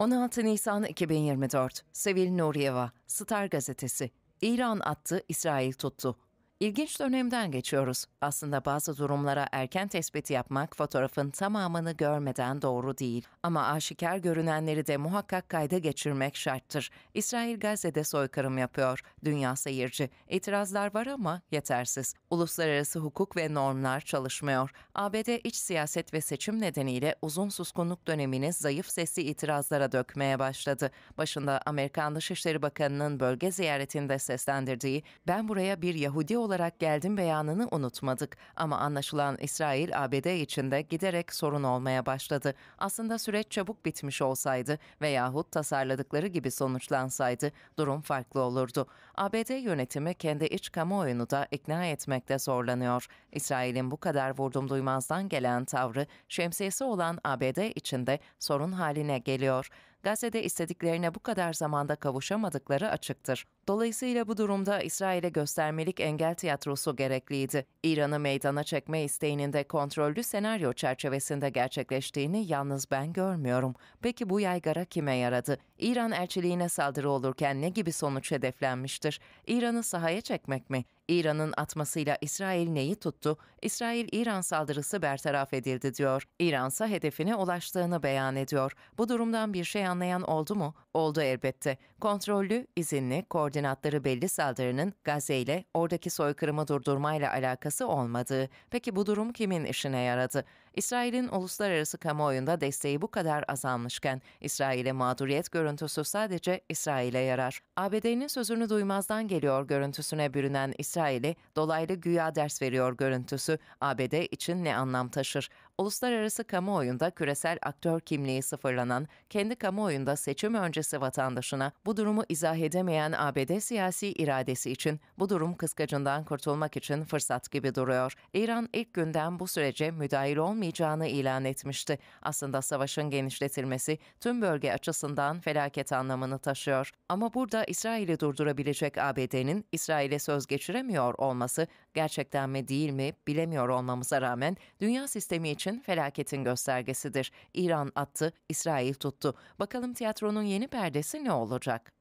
16 Nisan 2024 Sevil Nuriyeva Star Gazetesi İran attı, İsrail tuttu. İlginç dönemden geçiyoruz. Aslında bazı durumlara erken tespit yapmak fotoğrafın tamamını görmeden doğru değil. Ama aşikar görünenleri de muhakkak kayda geçirmek şarttır. İsrail Gazze'de soykırım yapıyor. Dünya seyirci. İtirazlar var ama yetersiz. Uluslararası hukuk ve normlar çalışmıyor. ABD iç siyaset ve seçim nedeniyle uzun suskunluk dönemini zayıf sesli itirazlara dökmeye başladı. Başında Amerikan Dışişleri Bakanı'nın bölge ziyaretinde seslendirdiği ben buraya bir Yahudi olarak olarak geldim beyanını unutmadık ama anlaşılan İsrail ABD içinde giderek sorun olmaya başladı. Aslında süreç çabuk bitmiş olsaydı veyahut tasarladıkları gibi sonuçlansaydı durum farklı olurdu. ABD yönetimi kendi iç kamuoyunu da ikna etmekte zorlanıyor. İsrail'in bu kadar vurdum duymazdan gelen tavrı şemsiyesi olan ABD içinde sorun haline geliyor. Gazze'de istediklerine bu kadar zamanda kavuşamadıkları açıktır. Dolayısıyla bu durumda İsrail'e göstermelik engel tiyatrosu gerekliydi. İran'ı meydana çekme isteğinin de kontrollü senaryo çerçevesinde gerçekleştiğini yalnız ben görmüyorum. Peki bu yaygara kime yaradı? İran elçiliğine saldırı olurken ne gibi sonuç hedeflenmiştir? İran'ı sahaya çekmek mi? İran'ın atmasıyla İsrail neyi tuttu? İsrail-İran saldırısı bertaraf edildi diyor. İransa hedefine ulaştığını beyan ediyor. Bu durumdan bir şey anlayan oldu mu? Oldu elbette. Kontrollü, izinli, koordinatları belli saldırının Gazze ile oradaki soykırımı durdurmayla alakası olmadığı. Peki bu durum kimin işine yaradı? İsrail'in uluslararası kamuoyunda desteği bu kadar azalmışken İsrail'e mağduriyet görüntüsü sadece İsrail'e yarar. ABD'nin sözünü duymazdan geliyor görüntüsüne bürünen İsrail'i dolaylı güya ders veriyor görüntüsü ABD için ne anlam taşır? Uluslararası kamuoyunda küresel aktör kimliği sıfırlanan, kendi kamuoyunda seçim öncesi vatandaşına bu durumu izah edemeyen ABD siyasi iradesi için bu durum kıskacından kurtulmak için fırsat gibi duruyor. İran ilk günden bu sürece müdahil olmayacağını ilan etmişti. Aslında savaşın genişletilmesi tüm bölge açısından felaket anlamını taşıyor. Ama burada İsrail'i durdurabilecek ABD'nin İsrail'e söz geçiremiyor olması gerçekten mi değil mi bilemiyor olmamıza rağmen dünya sistemi için için felaketin göstergesidir. İran attı, İsrail tuttu. Bakalım tiyatronun yeni perdesi ne olacak?